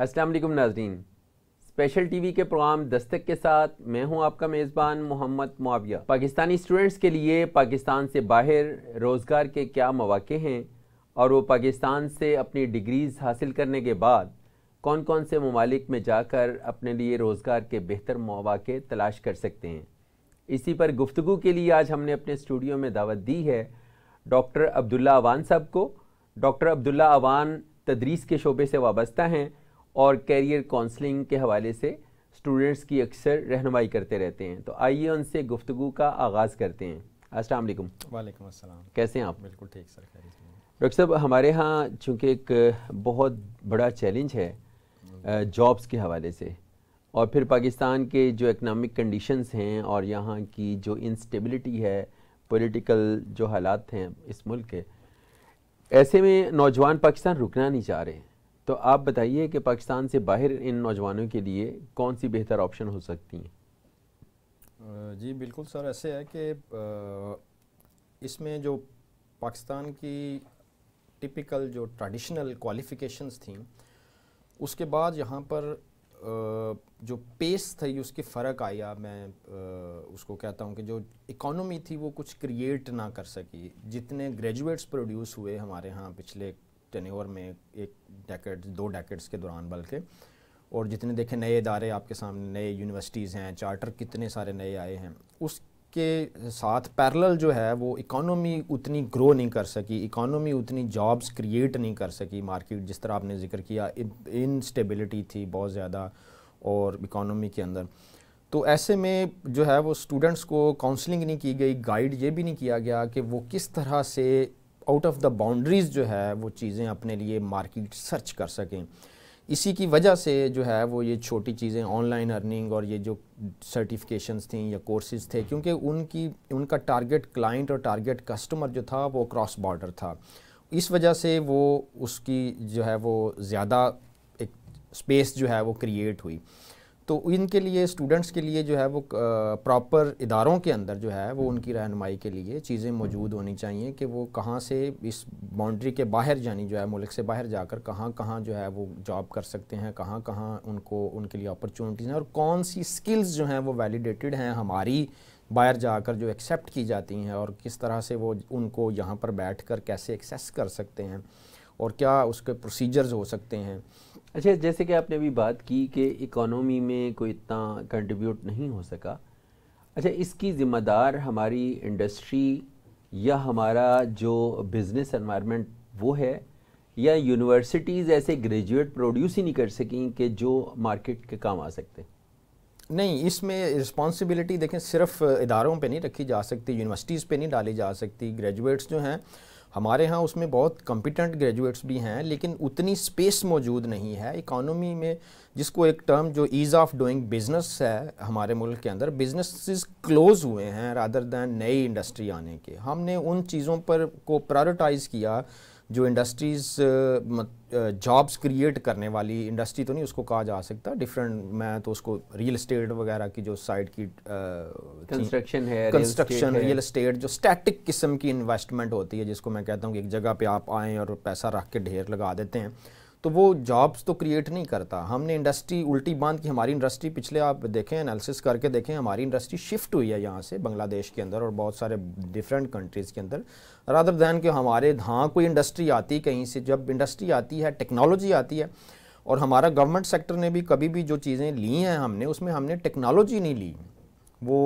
अस्सलाम वालेकुम नाजरीन स्पेशल टीवी के प्रोग्राम दस्तक के साथ मैं हूं आपका मेज़बान मोहम्मद मुआविया पाकिस्तानी स्टूडेंट्स के लिए पाकिस्तान से बाहर रोज़गार के क्या मौाक़े हैं और वो पाकिस्तान से अपनी डिग्रीज़ हासिल करने के बाद कौन कौन से ममालिक में जाकर अपने लिए रोज़गार के बेहतर मौाक़े तलाश कर सकते हैं इसी पर गुफ्तु के लिए आज हमने अपने स्टूडियो में दावत दी है डॉक्टर अब्दुल्ला अवान साहब को डॉक्टर अब्दुल्ला अवान तदरीस के शोबे से वाबस्ता हैं और कैरियर काउंसलिंग के हवाले से स्टूडेंट्स की अक्सर रहनमाई करते रहते हैं तो आइए उनसे गुफ्तु का आगाज़ करते हैं अस्सलाम वालेकुम अस्सलाम कैसे हैं आप बिल्कुल ठीक सर डॉक्टर साहब हमारे यहाँ चूँकि एक बहुत बड़ा चैलेंज है जॉब्स के हवाले से और फिर पाकिस्तान के जो इकनॉमिक कंडीशंस हैं और यहाँ की जो इंस्टेबिलिटी है पॉलिटिकल जो हालात हैं इस मुल्क के ऐसे में नौजवान पाकिस्तान रुकना नहीं चाह रहे तो आप बताइए कि पाकिस्तान से बाहर इन नौजवानों के लिए कौन सी बेहतर ऑप्शन हो सकती हैं जी बिल्कुल सर ऐसे है कि इसमें जो पाकिस्तान की टिपिकल जो ट्रेडिशनल क्वालिफ़िकेशंस थी उसके बाद यहाँ पर जो पेस थी उसकी फ़र्क आया मैं उसको कहता हूँ कि जो इकोनॉमी थी वो कुछ क्रिएट ना कर सकी जितने ग्रेजुएट्स प्रोड्यूस हुए हमारे यहाँ पिछले टेन्योर में एक डेकेड दो डेकेड्स के दौरान बल्कि और जितने देखें नए इदारे आपके सामने नए यूनिवर्सिटीज़ हैं चार्टर कितने सारे नए आए हैं उसके साथ पैरेलल जो है वो इकानमी उतनी ग्रो नहीं कर सकी इकानमी उतनी जॉब्स क्रिएट नहीं कर सकी मार्केट जिस तरह आपने जिक्र किया इनस्टेबिलिटी थी बहुत ज़्यादा और इकॉनमी के अंदर तो ऐसे में जो है वो स्टूडेंट्स को काउंसलिंग नहीं की गई गाइड ये भी नहीं किया गया कि वो किस तरह से आउट ऑफ द बाउंड्रीज़ जो है वो चीज़ें अपने लिए मार्केट सर्च कर सकें इसी की वजह से जो है वो ये छोटी चीज़ें ऑनलाइन अर्निंग और ये जो सर्टिफिकेशंस थी या कोर्सेज थे क्योंकि उनकी उनका टारगेट क्लाइंट और टारगेट कस्टमर जो था वो क्रॉस बॉर्डर था इस वजह से वो उसकी जो है वो ज़्यादा एक स्पेस जो है वो क्रिएट हुई तो इनके लिए स्टूडेंट्स के लिए जो है वो प्रॉपर इदारों के अंदर जो है वो उनकी रहनमाई के लिए चीज़ें मौजूद होनी चाहिए कि वो कहाँ से इस बाउंड्री के बाहर जानी जो है मुल्क से बाहर जाकर कहाँ कहाँ जो है वो जॉब कर सकते हैं कहाँ कहाँ उनको उनके लिए अपॉर्चुनिटीज़ हैं और कौन सी स्किल्स जो हैं वो वैलिडेटेड हैं हमारी बाहर जाकर जो एक्सेप्ट की जाती हैं और किस तरह से वो उनको यहाँ पर बैठ कर कैसे एक्सेस कर सकते हैं और क्या उसके प्रोसीजर्स हो सकते हैं अच्छा जैसे कि आपने अभी बात की कि इकोनॉमी में कोई इतना कंट्रीब्यूट नहीं हो सका अच्छा इसकी ज़िम्मेदार हमारी इंडस्ट्री या हमारा जो बिज़नेस एनवायरनमेंट वो है या यूनिवर्सिटीज़ ऐसे ग्रेजुएट प्रोड्यूस ही नहीं कर सकें कि जो मार्केट के काम आ सकते नहीं इसमें रिस्पॉन्सिबिलिटी देखें सिर्फ इदारों पे नहीं रखी जा सकती यूनिवर्सिटीज़ पे नहीं डाली जा सकती ग्रेजुएट्स जो हैं हमारे यहाँ उसमें बहुत कम्पिटेंट ग्रेजुएट्स भी हैं लेकिन उतनी स्पेस मौजूद नहीं है इकोनॉमी में जिसको एक टर्म जो ईज़ ऑफ डूइंग बिजनेस है हमारे मुल्क के अंदर बिजनेस क्लोज हुए हैं रादर दैन नई इंडस्ट्री आने के हमने उन चीज़ों पर को प्रायोरिटाइज़ किया जो इंडस्ट्रीज़ जॉब्स क्रिएट करने वाली इंडस्ट्री तो नहीं उसको कहा जा सकता डिफरेंट मैं तो उसको रियल इस्टेट वगैरह की जो साइड की कंस्ट्रक्शन uh, है कंस्ट्रक्शन रियल इस्टेट जो स्टैटिक किस्म की इन्वेस्टमेंट होती है जिसको मैं कहता हूँ कि एक जगह पे आप आएँ और पैसा रख के ढेर लगा देते हैं तो वो जॉब्स तो क्रिएट नहीं करता हमने इंडस्ट्री उल्टी बांध की हमारी इंडस्ट्री पिछले आप देखें एनालिसिस करके देखें हमारी इंडस्ट्री शिफ्ट हुई है यहाँ से बांग्लादेश के अंदर और बहुत सारे डिफरेंट कंट्रीज़ के अंदर रादर दैन कि हमारे हाँ कोई इंडस्ट्री आती कहीं से जब इंडस्ट्री आती है टेक्नोलॉजी आती है और हमारा गवर्नमेंट सेक्टर ने भी कभी भी जो चीज़ें ली हैं हमने उसमें हमने टेक्नोलॉजी नहीं ली वो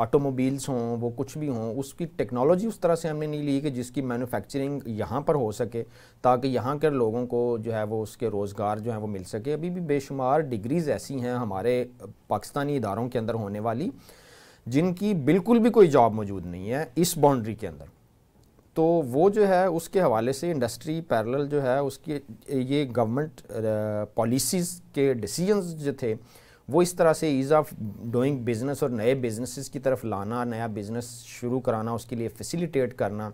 ऑटोमोबाइल्स हों वो कुछ भी हों उसकी टेक्नोलॉजी उस तरह से हमने नहीं ली कि जिसकी मैन्युफैक्चरिंग यहाँ पर हो सके ताकि यहाँ के लोगों को जो है वो उसके रोज़गार जो है वो मिल सके अभी भी बेशुमार डिग्रीज़ ऐसी हैं हमारे पाकिस्तानी इदारों के अंदर होने वाली जिनकी बिल्कुल भी कोई जॉब मौजूद नहीं है इस बाउंड्री के अंदर तो वो जो है उसके हवाले से इंडस्ट्री पैरेलल जो है उसकी ये गवर्नमेंट पॉलिसीज़ के डिसीजंस जो थे वो इस तरह से ईज़ ऑफ डूइंग बिज़नेस और नए बिज़नेसेस की तरफ लाना नया बिज़नेस शुरू कराना उसके लिए फैसिलिटेट करना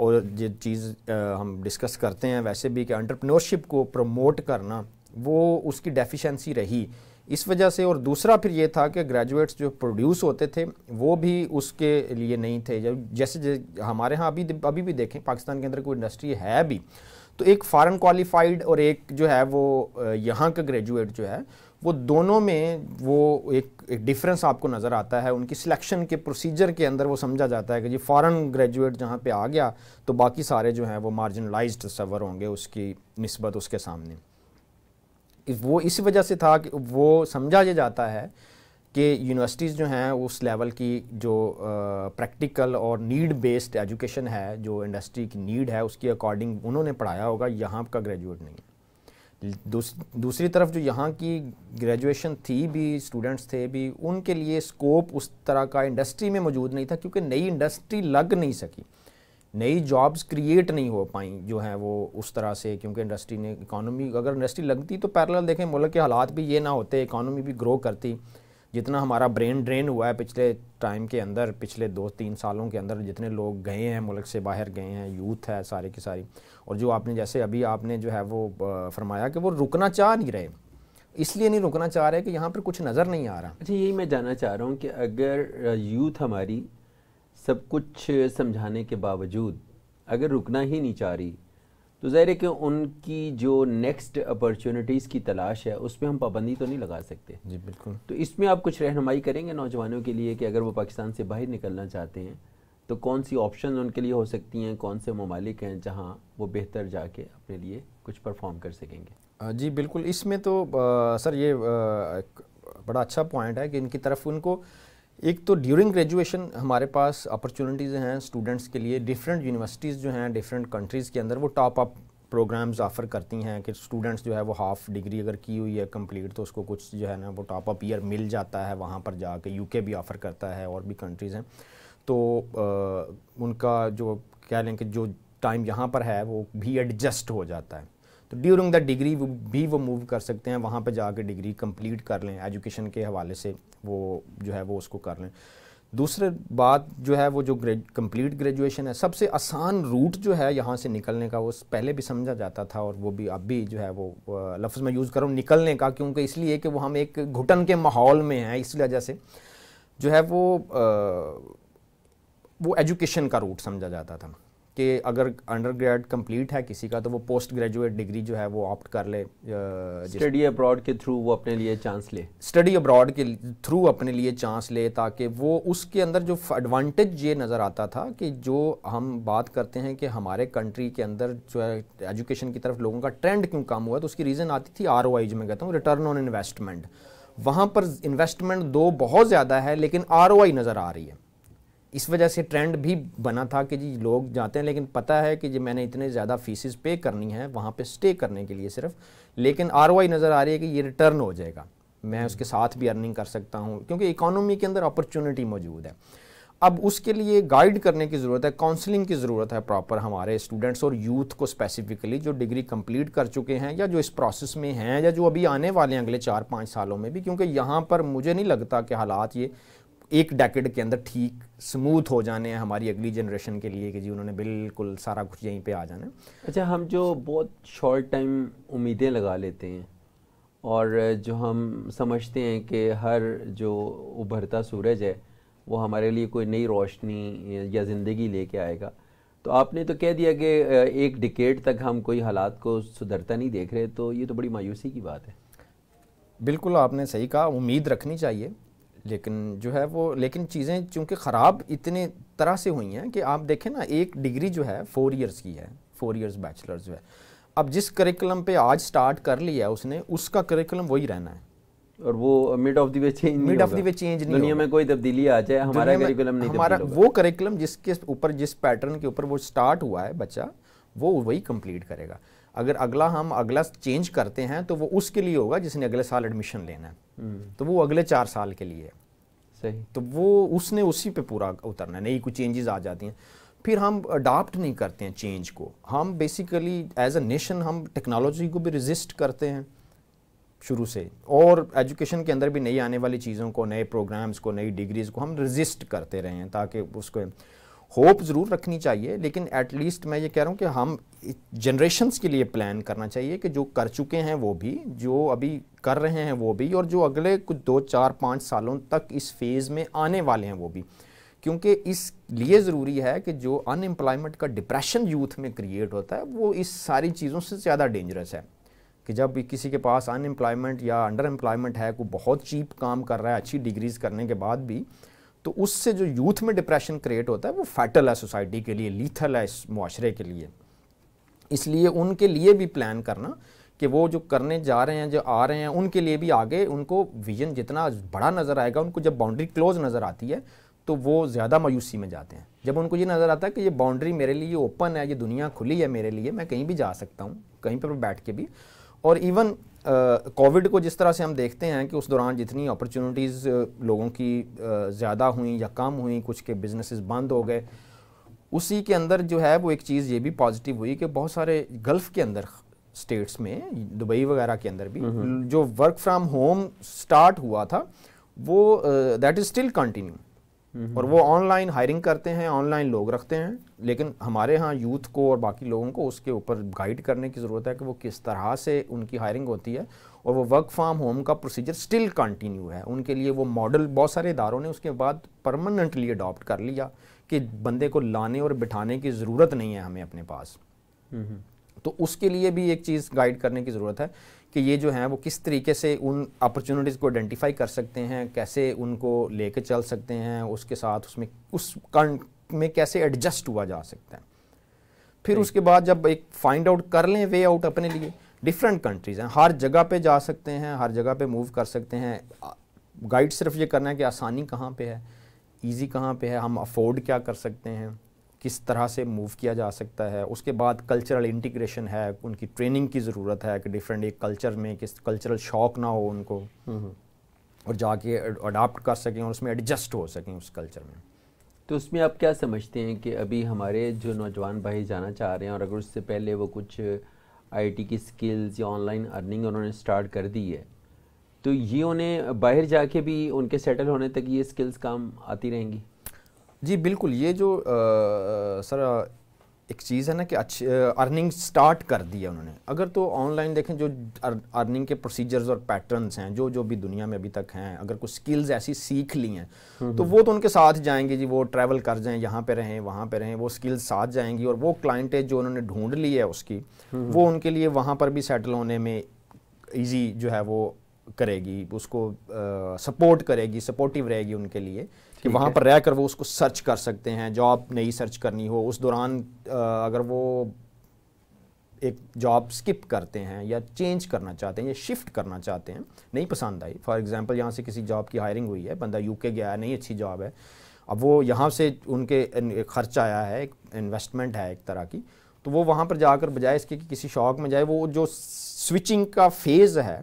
और जो चीज़ हम डिस्कस करते हैं वैसे भी कि एंटरप्रेन्योरशिप को प्रमोट करना वो उसकी डेफिशिएंसी रही इस वजह से और दूसरा फिर ये था कि ग्रेजुएट्स जो प्रोड्यूस होते थे वो भी उसके लिए नहीं थे जब जैसे, जैसे हमारे यहाँ अभी अभी भी देखें पाकिस्तान के अंदर कोई इंडस्ट्री है भी तो एक फ़ारन क्वालिफाइड और एक जो है वो यहाँ का ग्रेजुएट जो है वो दोनों में वो एक एक डिफरेंस आपको नज़र आता है उनकी सिलेक्शन के प्रोसीजर के अंदर वो समझा जाता है कि जी फॉरेन ग्रेजुएट जहाँ पे आ गया तो बाकी सारे जो हैं वो मार्जिनलाइज्ड सवर होंगे उसकी नस्बत उसके सामने वो इस वजह से था कि वो समझा यह जाता है कि यूनिवर्सिटीज़ जो हैं उस लेवल की जो प्रैक्टिकल और नीड बेस्ड एजुकेशन है जो इंडस्ट्री की नीड है उसके अकॉर्डिंग उन्होंने पढ़ाया होगा यहाँ का ग्रेजुएट नहीं दूस, दूसरी तरफ जो यहाँ की ग्रेजुएशन थी भी स्टूडेंट्स थे भी उनके लिए स्कोप उस तरह का इंडस्ट्री में मौजूद नहीं था क्योंकि नई इंडस्ट्री लग नहीं सकी नई जॉब्स क्रिएट नहीं हो पाई जो है वो उस तरह से क्योंकि इंडस्ट्री ने इकानमी अगर इंडस्ट्री लगती तो पैरल देखें मुल्क के हालात भी ये ना होते इकानमी भी ग्रो करती जितना हमारा ब्रेन ड्रेन हुआ है पिछले टाइम के अंदर पिछले दो तीन सालों के अंदर जितने लोग गए हैं मुल्क से बाहर गए हैं यूथ है सारे की सारी और जो आपने जैसे अभी आपने जो है वो फरमाया कि वो रुकना चाह नहीं रहे इसलिए नहीं रुकना चाह रहे कि यहाँ पर कुछ नज़र नहीं आ रहा अच्छा यही मैं जानना चाह रहा हूँ कि अगर यूथ हमारी सब कुछ समझाने के बावजूद अगर रुकना ही नहीं चाह रही तो ज़ाहिर है कि उनकी जो नेक्स्ट अपॉर्चुनिटीज़ की तलाश है उस पर हम पाबंदी तो नहीं लगा सकते जी बिल्कुल तो इसमें आप कुछ रहनुमाई करेंगे नौजवानों के लिए कि अगर वो पाकिस्तान से बाहर निकलना चाहते हैं तो कौन सी ऑप्शन उनके लिए हो सकती हैं कौन से ममालिक हैं जहाँ वो बेहतर जाके अपने लिए कुछ परफॉर्म कर सकेंगे जी बिल्कुल इसमें तो आ, सर ये आ, बड़ा अच्छा पॉइंट है कि इनकी तरफ उनको एक तो ड्यूरिंग ग्रेजुएशन हमारे पास अपॉर्चुनिटीज़ हैं स्टूडेंट्स के लिए डिफरेंट यूनिवर्सिटीज़ जो हैं डिफरेंट कंट्रीज़ के अंदर वो टॉप अप प्रोग्राम्स ऑफ़र करती हैं कि स्टूडेंट्स जो है वो हाफ़ डिग्री अगर की हुई है कंप्लीट तो उसको कुछ जो है ना वो टॉप अप ईयर मिल जाता है वहाँ पर जाके यूके भी ऑफ़र करता है और भी कंट्रीज़ हैं तो आ, उनका जो कह लें कि जो टाइम यहाँ पर है वो भी एडजस्ट हो जाता है तो ड्यूरिंग द डिग्री भी वो मूव कर सकते हैं वहाँ पर जाकर डिग्री कंप्लीट कर लें एजुकेशन के हवाले से वो जो है वो उसको कर लें दूसरे बात जो है वो जो ग्रेज कम्प्लीट ग्रेजुएशन है सबसे आसान रूट जो है यहाँ से निकलने का वो पहले भी समझा जाता था और वो भी अब भी जो है वो लफ्ज़ में यूज़ करूँ निकलने का क्योंकि इसलिए कि वो हम एक घुटन के माहौल में हैं इस वजह से जो है वो आ, वो एजुकेशन का रूट समझा जाता था कि अगर अंडर ग्रेड कम्प्लीट है किसी का तो वो पोस्ट ग्रेजुएट डिग्री जो है वो ऑप्ट कर ले स्टडी अब्रॉड के थ्रू वो अपने लिए चांस ले स्टडी अब्रॉड के थ्रू अपने लिए चांस ले ताकि वो उसके अंदर जो एडवांटेज ये नज़र आता था कि जो हम बात करते हैं कि हमारे कंट्री के अंदर जो है एजुकेशन की तरफ लोगों का ट्रेंड क्यों कम हुआ तो उसकी रीज़न आती थी आर जो मैं कहता हूँ रिटर्न ऑन इन्वेस्टमेंट वहाँ पर इन्वेस्टमेंट दो बहुत ज़्यादा है लेकिन आर नज़र आ रही है इस वजह से ट्रेंड भी बना था कि जी लोग जाते हैं लेकिन पता है कि जी मैंने इतने ज़्यादा फीसिस पे करनी है वहाँ पे स्टे करने के लिए सिर्फ लेकिन आर नज़र आ रही है कि ये रिटर्न हो जाएगा मैं हम्म। उसके साथ भी अर्निंग कर सकता हूँ क्योंकि इकोनॉमी के अंदर अपॉर्चुनिटी मौजूद है अब उसके लिए गाइड करने की ज़रूरत है काउंसलिंग की ज़रूरत है प्रॉपर हमारे स्टूडेंट्स और यूथ को स्पेसिफिकली जो डिग्री कंप्लीट कर चुके हैं या जो इस प्रोसेस में हैं या जो अभी आने वाले हैं अगले चार पाँच सालों में भी क्योंकि यहाँ पर मुझे नहीं लगता कि हालात ये एक डैकेड के अंदर ठीक स्मूथ हो जाने हैं हमारी अगली जनरेशन के लिए कि जी उन्होंने बिल्कुल सारा कुछ यहीं पे आ जाना अच्छा हम जो बहुत शॉर्ट टाइम उम्मीदें लगा लेते हैं और जो हम समझते हैं कि हर जो उभरता सूरज है वो हमारे लिए कोई नई रोशनी या ज़िंदगी लेके आएगा तो आपने तो कह दिया कि एक डिकेट तक हम कोई हालात को सुधरता नहीं देख रहे तो ये तो बड़ी मायूसी की बात है बिल्कुल आपने सही कहा उम्मीद रखनी चाहिए लेकिन जो है वो लेकिन चीज़ें चूँकि ख़राब इतने तरह से हुई हैं कि आप देखें ना एक डिग्री जो है फोर ईयर्स की है फोर ईयर्स बैचलर जो है अब जिस करिकुलम पे आज स्टार्ट कर लिया है उसने उसका करिकुलम वही रहना है और वो mid of the way change mid of way change नहीं दुनिया में कोई तब्दीली आ जाए हमारा करिकुलम नहीं हमारा वो करिकुलम जिसके ऊपर जिस पैटर्न के ऊपर वो स्टार्ट हुआ है बच्चा वो वही कंप्लीट करेगा अगर अगला हम अगला चेंज करते हैं तो वो उसके लिए होगा जिसने अगले साल एडमिशन लेना है हम्म। तो वो अगले चार साल के लिए सही तो वो उसने उसी पे पूरा उतरना है नई कुछ चेंजेस आ जाती हैं फिर हम अडाप्ट नहीं करते हैं चेंज को हम बेसिकली एज अ नेशन हम टेक्नोलॉजी को भी रजिस्ट करते हैं शुरू से और एजुकेशन के अंदर भी नई आने वाली चीज़ों को नए प्रोग्राम्स को नई डिग्रीज़ को हम रजिस्ट करते रहे हैं ताकि उसको होप ज़रूर रखनी चाहिए लेकिन एटलीस्ट मैं ये कह रहा हूँ कि हम जनरेशन्स के लिए प्लान करना चाहिए कि जो कर चुके हैं वो भी जो अभी कर रहे हैं वो भी और जो अगले कुछ दो चार पाँच सालों तक इस फेज़ में आने वाले हैं वो भी क्योंकि इस लिए ज़रूरी है कि जो अनएम्प्लॉयमेंट का डिप्रेशन यूथ में क्रिएट होता है वो इस सारी चीज़ों से ज़्यादा डेंजरस है कि जब किसी के पास अनएम्प्लॉयमेंट या अंडर एम्प्लॉयमेंट है कोई बहुत चीप काम कर रहा है अच्छी डिग्रीज़ करने के बाद भी तो उससे जो यूथ में डिप्रेशन क्रिएट होता है वो फैटल है सोसाइटी के लिए लीथल है इस माशरे के लिए इसलिए उनके लिए भी प्लान करना कि वो जो करने जा रहे हैं जो आ रहे हैं उनके लिए भी आगे उनको विजन जितना बड़ा नज़र आएगा उनको जब बाउंड्री क्लोज नज़र आती है तो वो ज़्यादा मायूसी में जाते हैं जब उनको ये नज़र आता है कि ये बाउंड्री मेरे लिए ओपन है ये दुनिया खुली है मेरे लिए मैं कहीं भी जा सकता हूँ कहीं पर बैठ के भी और इवन कोविड को जिस तरह से हम देखते हैं कि उस दौरान जितनी अपॉर्चुनिटीज़ लोगों की ज़्यादा हुई या कम हुई कुछ के बिजनेसेस बंद हो गए उसी के अंदर जो है वो एक चीज़ ये भी पॉजिटिव हुई कि बहुत सारे गल्फ़ के अंदर स्टेट्स में दुबई वगैरह के अंदर भी हम्म, हम्म। जो वर्क फ्रॉम होम स्टार्ट हुआ था वो दैट इज़ स्टिल कंटिन्यू और वो ऑनलाइन हायरिंग करते हैं ऑनलाइन लोग रखते हैं लेकिन हमारे यहाँ यूथ को और बाकी लोगों को उसके ऊपर गाइड करने की ज़रूरत है कि वो किस तरह से उनकी हायरिंग होती है और वो वर्क फ्राम होम का प्रोसीजर स्टिल कंटिन्यू है उनके लिए वो मॉडल बहुत सारे इदारों ने उसके बाद परमानेंटली अडॉप्ट कर लिया कि बंदे को लाने और बिठाने की ज़रूरत नहीं है हमें अपने पास तो उसके लिए भी एक चीज़ गाइड करने की ज़रूरत है कि ये जो है वो किस तरीके से उन अपॉर्चुनिटीज़ को आइडेंटिफाई कर सकते हैं कैसे उनको लेके चल सकते हैं उसके साथ उसमें उस कंट में कैसे एडजस्ट हुआ जा सकता है फिर उसके बाद जब एक फाइंड आउट कर लें वे आउट अपने लिए डिफरेंट कंट्रीज़ हैं हर जगह पे जा सकते हैं हर जगह पे मूव कर सकते हैं गाइड सिर्फ ये करना है कि आसानी कहाँ पे है इजी कहाँ पे है हम अफोर्ड क्या कर सकते हैं किस तरह से मूव किया जा सकता है उसके बाद कल्चरल इंटीग्रेशन है उनकी ट्रेनिंग की ज़रूरत है कि डिफरेंट एक कल्चर में किस कल्चरल शॉक ना हो उनको हम्म, हम्म। और जाके अडाप्ट कर सकें और उसमें एडजस्ट हो सकें उस कल्चर में तो उसमें आप क्या समझते हैं कि अभी हमारे जो नौजवान भाई जाना चाह रहे हैं और अगर उससे पहले वो कुछ आईटी की स्किल्स या ऑनलाइन अर्निंग उन्होंने स्टार्ट कर दी है तो ये उन्हें बाहर जाके भी उनके सेटल होने तक ये स्किल्स काम आती रहेंगी जी बिल्कुल ये जो आ, सर एक चीज़ है ना कि अच्छी अर्निंग स्टार्ट कर दी है उन्होंने अगर तो ऑनलाइन देखें जो अर्निंग के प्रोसीजर्स और पैटर्न्स हैं जो जो भी दुनिया में अभी तक हैं अगर कुछ स्किल्स ऐसी सीख ली हैं हम्म, तो हम्म। वो तो उनके साथ जाएंगे जी वो ट्रैवल कर जाएं यहाँ पे रहें वहाँ पे रहें वो स्किल्स साथ जाएंगी और वो क्लाइंटेज जो उन्होंने ढूंढ ली है उसकी हम्म, वो उनके लिए वहाँ पर भी सेटल होने में ईजी जो है वो करेगी उसको सपोर्ट करेगी सपोर्टिव रहेगी उनके लिए कि वहाँ पर रह कर वो उसको सर्च कर सकते हैं जॉब नई सर्च करनी हो उस दौरान अगर वो एक जॉब स्किप करते हैं या चेंज करना चाहते हैं या शिफ्ट करना चाहते हैं नहीं पसंद आई फॉर एग्जांपल यहाँ से किसी जॉब की हायरिंग हुई है बंदा यूके गया है नहीं अच्छी जॉब है अब वो यहाँ से उनके खर्च आया है एक इन्वेस्टमेंट है एक तरह की तो वो वहाँ पर जाकर बजाय इसके कि किसी शौक में जाए वो जो स्विचिंग का फेज़ है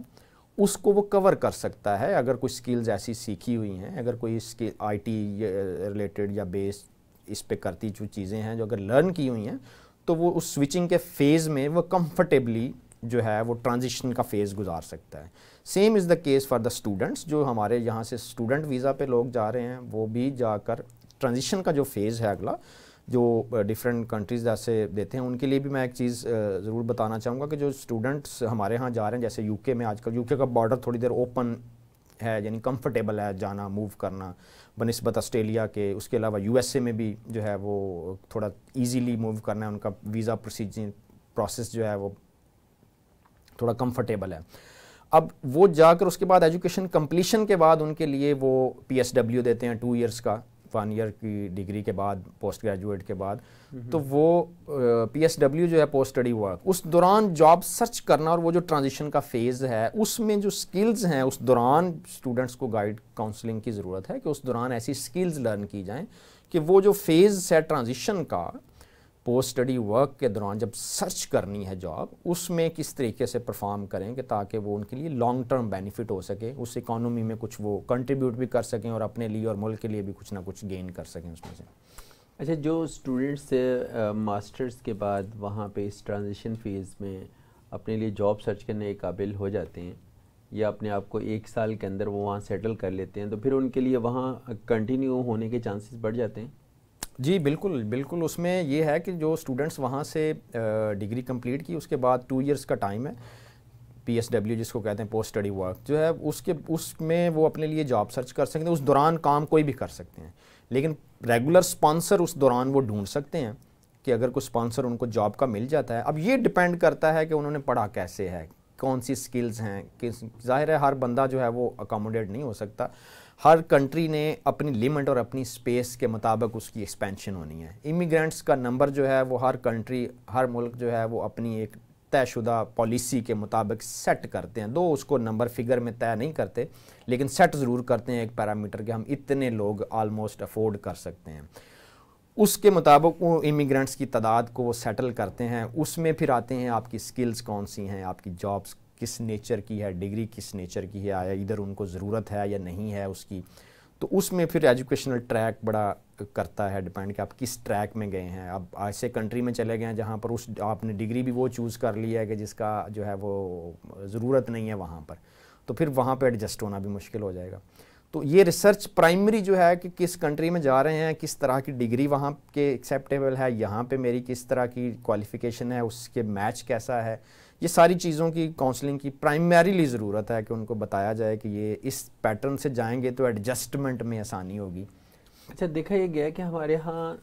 उसको वो कवर कर सकता है अगर कोई स्किल्स ऐसी सीखी हुई हैं अगर कोई स्किल टी रिलेटेड या बेस इस पे करती जो चीज़ें हैं जो अगर लर्न की हुई हैं तो वो उस स्विचिंग के फेज़ में वो कंफर्टेबली जो है वो ट्रांजिशन का फेज़ गुजार सकता है same is the case for the students जो हमारे यहाँ से स्टूडेंट वीज़ा पे लोग जा रहे हैं वो भी जाकर ट्रांजिशन का जो फेज़ है अगला जो डिफरेंट कंट्रीज़ जैसे देते हैं उनके लिए भी मैं एक चीज़ ज़रूर बताना चाहूँगा कि जो स्टूडेंट्स हमारे यहाँ जा रहे हैं जैसे यूके में आजकल यूके का बॉर्डर थोड़ी देर ओपन है यानी कंफर्टेबल है जाना मूव करना बनस्बत ऑस्ट्रेलिया के उसके अलावा यूएसए में भी जो है वो थोड़ा इजीली मूव करना है उनका वीज़ा प्रोसीजर प्रोसेस जो है वो थोड़ा कंफर्टेबल है अब वो जाकर उसके बाद एजुकेशन कंप्लीशन के बाद उनके लिए वो पी देते हैं टू ईयर्स का वन ईयर की डिग्री के बाद पोस्ट ग्रेजुएट के बाद तो वो पी एस डब्ल्यू जो है पोस्ट स्टडी वर्क उस दौरान जॉब सर्च करना और वो जो ट्रांजिशन का फेज़ है उसमें जो स्किल्स हैं उस दौरान स्टूडेंट्स को गाइड काउंसलिंग की ज़रूरत है कि उस दौरान ऐसी स्किल्स लर्न की जाएँ कि वो जो फेज़ है ट्रांजिशन का पोस्ट स्टडी वर्क के दौरान जब सर्च करनी है जॉब उसमें किस तरीके से परफॉर्म करें कि ताकि वो उनके लिए लॉन्ग टर्म बेनिफिट हो सके उस इकोनॉमी में कुछ वो कंट्रीब्यूट भी कर सकें और अपने लिए और मुल्क के लिए भी कुछ ना कुछ गेन कर सकें उसमें से अच्छा जो स्टूडेंट्स मास्टर्स के बाद वहाँ पे इस ट्रांजिशन फेज़ में अपने लिए जॉब सर्च करने के काबिल हो जाते हैं या अपने आप को एक साल के अंदर वो वहाँ सेटल कर लेते हैं तो फिर उनके लिए वहाँ कंटिन्यू होने के चांसेस बढ़ जाते हैं जी बिल्कुल बिल्कुल उसमें ये है कि जो स्टूडेंट्स वहाँ से डिग्री कंप्लीट की उसके बाद टू इयर्स का टाइम है डब्ल्यू जिसको कहते हैं पोस्ट स्टडी वर्क जो है उसके उसमें वो अपने लिए जॉब सर्च कर सकते हैं उस दौरान काम कोई भी कर सकते हैं लेकिन रेगुलर स्पॉन्सर उस दौरान वो ढूंढ सकते हैं कि अगर कोई स्पॉन्सर उनको जॉब का मिल जाता है अब ये डिपेंड करता है कि उन्होंने पढ़ा कैसे है कौन सी स्किल्स हैं कि जाहिर है हर बंदा जो है वो अकोमोडेट नहीं हो सकता हर कंट्री ने अपनी लिमिट और अपनी स्पेस के मुताबिक उसकी एक्सपेंशन होनी है इमिग्रेंट्स का नंबर जो है वो हर कंट्री हर मुल्क जो है वो अपनी एक तयशुदा पॉलिसी के मुताबिक सेट करते हैं दो उसको नंबर फिगर में तय नहीं करते लेकिन सेट ज़रूर करते हैं एक पैरामीटर के हम इतने लोग आलमोस्ट अफोर्ड कर सकते हैं उसके मुताबिक वो इमिग्रेंट्स की तादाद को वो सेटल करते हैं उसमें फिर आते हैं आपकी स्किल्स कौन सी हैं आपकी जॉब्स किस नेचर की है डिग्री किस नेचर की है आया इधर उनको ज़रूरत है या नहीं है उसकी तो उसमें फिर एजुकेशनल ट्रैक बड़ा करता है डिपेंड कि आप किस ट्रैक में गए हैं आप ऐसे कंट्री में चले गए हैं जहाँ पर उस आपने डिग्री भी वो चूज़ कर ली है कि जिसका जो है वो ज़रूरत नहीं है वहाँ पर तो फिर वहाँ पर एडजस्ट होना भी मुश्किल हो जाएगा तो ये रिसर्च प्राइमरी जो है कि किस कंट्री में जा रहे हैं किस तरह की डिग्री वहाँ के एक्सेप्टेबल है यहाँ पे मेरी किस तरह की क्वालिफिकेशन है उसके मैच कैसा है ये सारी चीज़ों की काउंसलिंग की प्राइमरीली ज़रूरत है कि उनको बताया जाए कि ये इस पैटर्न से जाएंगे तो एडजस्टमेंट में आसानी होगी अच्छा देखा ये गया कि हमारे यहाँ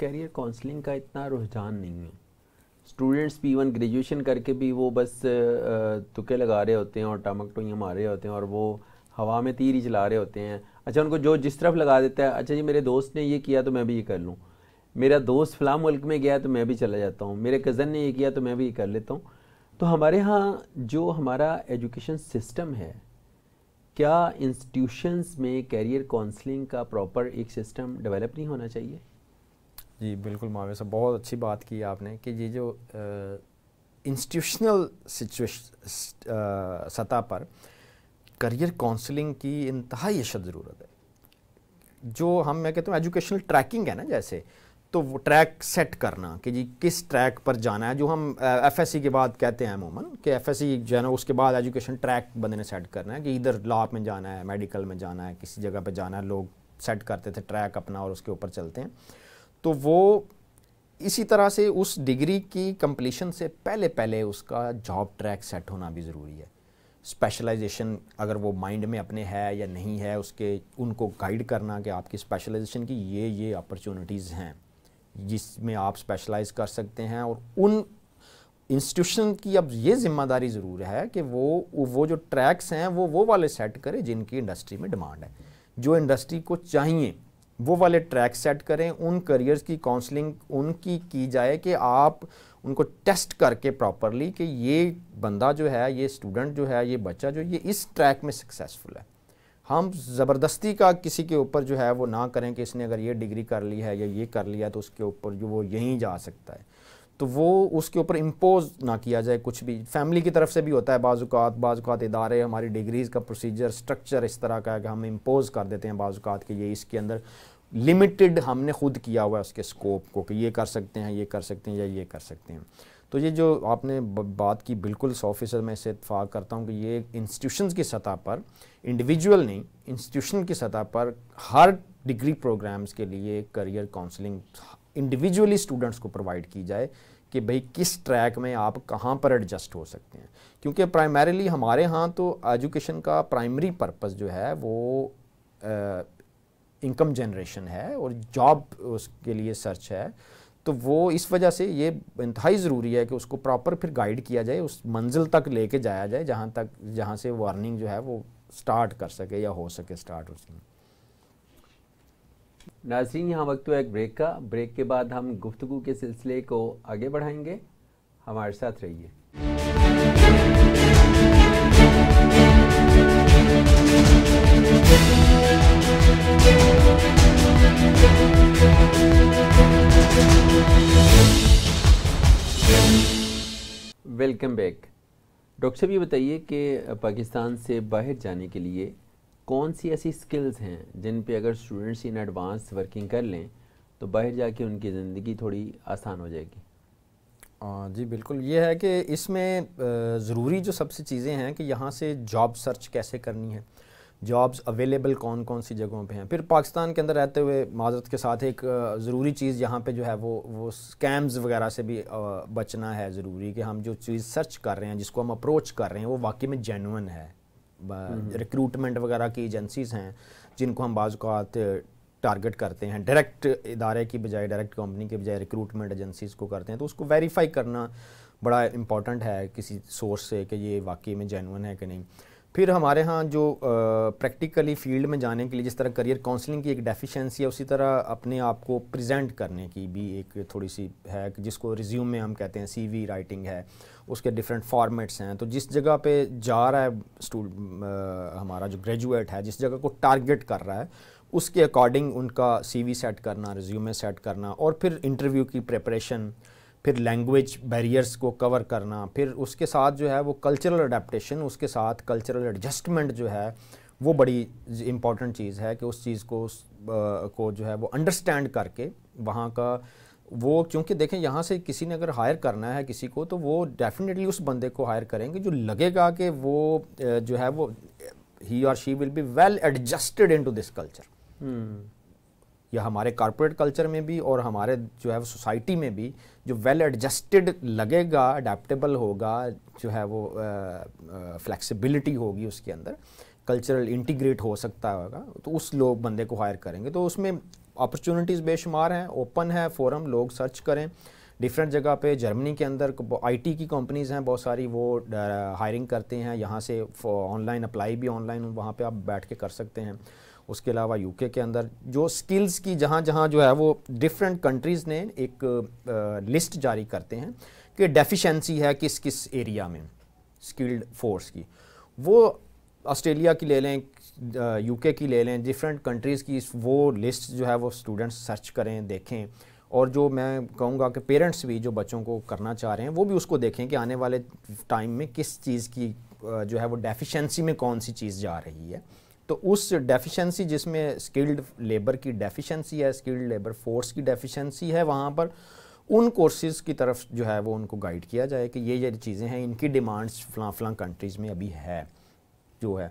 करियर काउंसलिंग का इतना रुझान नहीं है स्टूडेंट्स भी इवन ग्रेजुएशन करके भी वो बस तुके लगा रहे होते हैं और टमक टोइयाँ मार रहे होते हैं और वो हवा में तीर ही चला रहे होते हैं अच्छा उनको जो जिस तरफ लगा देता है अच्छा जी मेरे दोस्त ने ये किया तो मैं भी ये कर लूँ मेरा दोस्त फलां मुल्क में गया तो मैं भी चला जाता हूँ मेरे कज़न ने ये किया तो मैं भी ये कर लेता हूँ तो हमारे यहाँ जो हमारा एजुकेशन सिस्टम है क्या इंस्टीट्यूशंस में कैरियर काउंसलिंग का प्रॉपर एक सिस्टम डेवलप नहीं होना चाहिए जी बिल्कुल मावे साहब बहुत अच्छी बात की आपने कि ये जो इंस्टीट्यूशनल सतह पर करियर काउंसलिंग की इंतहाई अशद ज़रूरत है जो हम मैं कहता हूँ एजुकेशनल ट्रैकिंग है ना जैसे तो वो ट्रैक सेट करना कि जी किस ट्रैक पर जाना है जो हम एफ एस सी के बाद कहते हैं अमूमन कि एफ एस सी जो है ना उसके बाद एजुकेशन ट्रैक बंदे ने सेट करना है कि इधर लॉ में जाना है मेडिकल में जाना है किसी जगह पर जाना है लोग सेट करते थे ट्रैक अपना और उसके ऊपर चलते हैं तो वो इसी तरह से उस डिग्री की कंप्लीशन से पहले पहले उसका जॉब ट्रैक सेट होना भी ज़रूरी है स्पेशलाइजेशन अगर वो माइंड में अपने है या नहीं है उसके उनको गाइड करना कि आपकी स्पेशलाइजेशन की ये ये अपॉर्चुनिटीज़ हैं जिसमें आप स्पेशलाइज कर सकते हैं और उन इंस्टीट्यूशन की अब ये जिम्मेदारी ज़रूर है कि वो वो जो ट्रैक्स हैं वो वो वाले सेट करें जिनकी इंडस्ट्री में डिमांड है जो इंडस्ट्री को चाहिए वो वाले ट्रैक सेट करें उन करियर्स की काउंसलिंग उनकी की जाए कि आप उनको टेस्ट करके प्रॉपरली कि ये बंदा जो है ये स्टूडेंट जो है ये बच्चा जो ये इस ट्रैक में सक्सेसफुल है हम ज़बरदस्ती का किसी के ऊपर जो है वो ना करें कि इसने अगर ये डिग्री कर ली है या ये कर लिया तो उसके ऊपर जो वो यहीं जा सकता है तो वो उसके ऊपर इम्पोज ना किया जाए कुछ भी फैमिली की तरफ से भी होता है बाजुकात बाजुकात इदारे हमारी डिग्रीज़ का प्रोसीजर स्ट्रक्चर इस तरह का है कि हम इम्पोज़ कर देते हैं बाजुकात के ये इसके अंदर लिमिटेड हमने खुद किया हुआ है उसके स्कोप को कि ये कर सकते हैं ये कर सकते हैं या ये कर सकते हैं तो ये जो आपने बात की बिल्कुल सौ फीसद मैं इसे इतफाक़ करता हूँ कि ये इंस्टीट्यूशन की सतह पर इंडिविजुअल नहीं इंस्टीट्यूशन की सतह पर हर डिग्री प्रोग्राम्स के लिए करियर काउंसलिंग इंडिविजुअली स्टूडेंट्स को प्रोवाइड की जाए कि भाई किस ट्रैक में आप कहाँ पर एडजस्ट हो सकते हैं क्योंकि प्राइमरीली हमारे यहाँ तो एजुकेशन का प्राइमरी पर्पज़ जो है वो इनकम जनरेशन है और जॉब उसके लिए सर्च है तो वो इस वजह से ये इंतहाई ज़रूरी है कि उसको प्रॉपर फिर गाइड किया जाए उस मंजिल तक लेके जाया जाए जहाँ तक जहाँ से वार्निंग जो है वो स्टार्ट कर सके या हो सके स्टार्ट उसमें नाजरीन यहाँ वक्त तो हुआ एक ब्रेक का ब्रेक के बाद हम गुफ्तु के सिलसिले को आगे बढ़ाएंगे हमारे साथ रहिए वेलकम बैक डॉक्टर साहब ये बताइए कि पाकिस्तान से बाहर जाने के लिए कौन सी ऐसी स्किल्स हैं जिन पे अगर स्टूडेंट्स इन एडवांस वर्किंग कर लें तो बाहर जाके उनकी ज़िंदगी थोड़ी आसान हो जाएगी जी बिल्कुल ये है कि इसमें ज़रूरी जो सबसे चीज़ें हैं कि यहाँ से जॉब सर्च कैसे करनी है जॉब्स अवेलेबल कौन कौन सी जगहों पे हैं फिर पाकिस्तान के अंदर रहते हुए माजरत के साथ एक ज़रूरी चीज़ यहाँ पे जो है वो वो स्कैम्स वगैरह से भी बचना है ज़रूरी कि हम जो चीज़ सर्च कर रहे हैं जिसको हम अप्रोच कर रहे हैं वो वाकई में जेनुअन है रिक्रूटमेंट वगैरह की एजेंसीज हैं जिनको हम बाज़ात टारगेट करते हैं डायरेक्ट इदारे की बजाय डायरेक्ट कंपनी के बजाय रिक्रूटमेंट एजेंसीज को करते हैं तो उसको वेरीफाई करना बड़ा इंपॉर्टेंट है किसी सोर्स से कि ये वाकई में जेनुअन है कि नहीं फिर हमारे यहाँ जो प्रैक्टिकली फील्ड में जाने के लिए जिस तरह करियर काउंसलिंग की एक डेफिशिएंसी है उसी तरह अपने आप को प्रेजेंट करने की भी एक थोड़ी सी है जिसको रिज्यूम में हम कहते हैं सीवी राइटिंग है उसके डिफरेंट फॉर्मेट्स हैं तो जिस जगह पे जा रहा है स्टूड हमारा जो ग्रेजुएट है जिस जगह को टारगेट कर रहा है उसके अकॉर्डिंग उनका सी सेट करना रिज्यूमे सेट करना और फिर इंटरव्यू की प्रेपरेशन फिर लैंग्वेज बैरियर्स को कवर करना फिर उसके साथ जो है वो कल्चरल अडेप्टशन उसके साथ कल्चरल एडजस्टमेंट जो है वो बड़ी इम्पॉर्टेंट चीज़ है कि उस चीज़ को उस, आ, को जो है वो अंडरस्टैंड करके वहाँ का वो क्योंकि देखें यहाँ से किसी ने अगर हायर करना है किसी को तो वो डेफिनेटली उस बंदे को हायर करेंगे जो लगेगा कि वो जो है वो ही और she will be well adjusted into this culture या हमारे कॉरपोरेट कल्चर में भी और हमारे जो है सोसाइटी में भी जो वेल एडजस्टेड लगेगा अडेप्टेबल होगा जो है वो फ्लेक्सिबिलिटी होगी उसके अंदर कल्चरल इंटीग्रेट हो सकता होगा तो उस लोग बंदे को हायर करेंगे तो उसमें अपॉर्चुनिटीज़ बेशुमार हैं ओपन है फोरम लोग सर्च करें डिफरेंट जगह पे जर्मनी के अंदर आईटी की कंपनीज़ हैं बहुत सारी वो हायरिंग करते हैं यहाँ से ऑनलाइन अप्लाई भी ऑनलाइन वहाँ पे आप बैठ के कर सकते हैं उसके अलावा यूके के अंदर जो स्किल्स की जहाँ जहाँ जो है वो डिफरेंट कंट्रीज़ ने एक लिस्ट जारी करते हैं कि डेफिशिएंसी है किस किस एरिया में स्किल्ड फोर्स की वो ऑस्ट्रेलिया की ले लें यूके की ले लें डिफरेंट कंट्रीज़ की वो लिस्ट जो है वो स्टूडेंट्स सर्च करें देखें और जो मैं कहूँगा कि पेरेंट्स भी जो बच्चों को करना चाह रहे हैं वो भी उसको देखें कि आने वाले टाइम में किस चीज़ की जो है वो डेफिशिएंसी में कौन सी चीज़ जा रही है तो उस डेफिशिएंसी जिसमें स्किल्ड लेबर की डेफिशिएंसी है स्किल्ड लेबर फोर्स की डेफिशिएंसी है वहाँ पर उन कोर्सेज की तरफ जो है वो उनको गाइड किया जाए कि ये ये चीज़ें हैं इनकी डिमांड्स फलां फलां कंट्रीज़ में अभी है जो है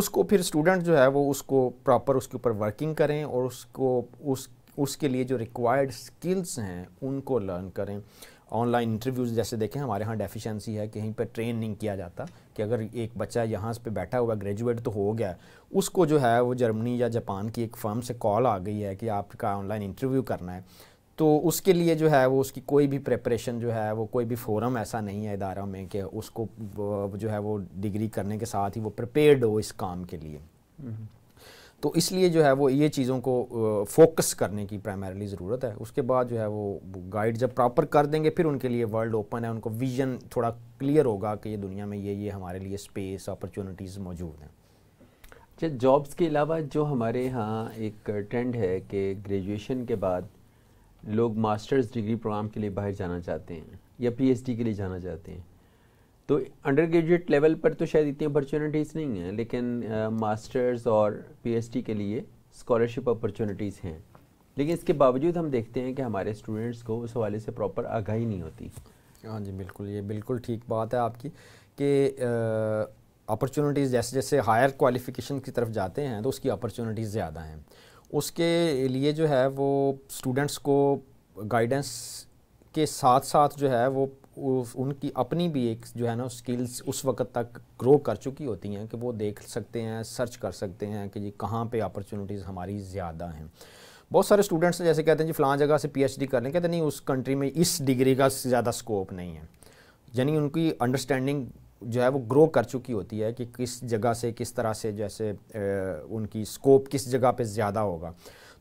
उसको फिर स्टूडेंट जो है वो उसको प्रॉपर उसके ऊपर वर्किंग करें और उसको उस उसके लिए जो रिक्वायर्ड स्किल्स हैं उनको लर्न करें ऑनलाइन इंटरव्यूज़ जैसे देखें हमारे यहाँ डेफिशिएंसी है कहीं पर ट्रेन नहीं किया जाता कि अगर एक बच्चा यहाँ पे बैठा हुआ ग्रेजुएट तो हो गया उसको जो है वो जर्मनी या जापान की एक फर्म से कॉल आ गई है कि आपका ऑनलाइन इंटरव्यू करना है तो उसके लिए जो है वो उसकी कोई भी प्रेपरेशन जो है वो कोई भी फोरम ऐसा नहीं है इदारा में कि उसको जो है वो डिग्री करने के साथ ही वो प्रिपेयर्ड हो इस काम के लिए हम्म। तो इसलिए जो है वो ये चीज़ों को फोकस करने की प्राइमरीली ज़रूरत है उसके बाद जो है वो गाइड जब प्रॉपर कर देंगे फिर उनके लिए वर्ल्ड ओपन है उनको विजन थोड़ा क्लियर होगा कि ये दुनिया में ये ये हमारे लिए स्पेस अपॉर्चुनिटीज़ मौजूद हैं अच्छा जॉब्स के अलावा जो हमारे यहाँ एक ट्रेंड है कि ग्रेजुएशन के बाद लोग मास्टर्स डिग्री प्रोग्राम के लिए बाहर जाना चाहते हैं या पीएचडी के लिए जाना चाहते हैं तो अंडर ग्रेजुएट लेवल पर तो शायद इतनी अपॉर्चुनिटीज़ नहीं हैं लेकिन मास्टर्स और पीएचडी के लिए स्कॉलरशिप अपॉर्चुनिटीज़ हैं लेकिन इसके बावजूद हम देखते हैं कि हमारे स्टूडेंट्स को उस हवाले से प्रॉपर आगाही नहीं होती हाँ जी बिल्कुल ये बिल्कुल ठीक बात है आपकी कि अपॉर्चुनिटीज़ जैसे जैसे हायर क्वालिफिकेशन की तरफ जाते हैं तो उसकी अपॉर्चुनिटीज़ ज़्यादा हैं उसके लिए जो है वो स्टूडेंट्स को गाइडेंस के साथ साथ जो है वो उस उनकी अपनी भी एक जो है ना स्किल्स उस वक्त तक ग्रो कर चुकी होती हैं कि वो देख सकते हैं सर्च कर सकते हैं कि जी कहाँ पे अपॉर्चुनिटीज़ हमारी ज़्यादा हैं बहुत सारे स्टूडेंट्स जैसे कहते हैं जी फ़लाँ जगह से पीएचडी कर लें कहते नहीं उस कंट्री में इस डिग्री का ज़्यादा स्कोप नहीं है यानी उनकी अंडरस्टैंडिंग जो है वो ग्रो कर चुकी होती है कि किस जगह से किस तरह से जैसे ए, उनकी स्कोप किस जगह पे ज़्यादा होगा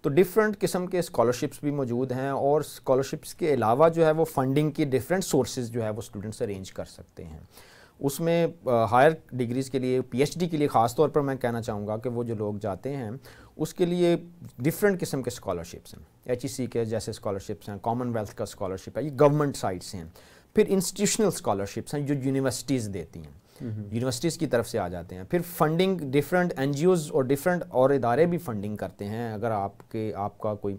तो डिफरेंट किस्म के स्कॉलरशिप्स भी मौजूद हैं और स्कॉलरशिप्स के अलावा जो है वो फंडिंग की डिफरेंट सोर्सेज जो है वो स्टूडेंट्स अरेंज कर सकते हैं उसमें हायर डिग्रीज़ के लिए पीएचडी के लिए ख़ास तौर पर मैं कहना चाहूँगा कि वो जो लोग जाते हैं उसके लिए डिफरेंट किस्म के स्कॉलरशिप्स हैं एच e के जैसे स्कॉलरशिप्स हैं कॉमनवेल्थ का स्कॉलरशिप है ये गवर्नमेंट साइड्स हैं फिर इंस्टीट्यूशनल स्कॉलरशिप्स हैं जो यूनिवर्सिटीज़ देती हैं यूनिवर्सिटीज़ mm-hmm. की तरफ से आ जाते हैं फिर फंडिंग डिफरेंट एन और डिफरेंट और इदारे भी फंडिंग करते हैं अगर आपके आपका कोई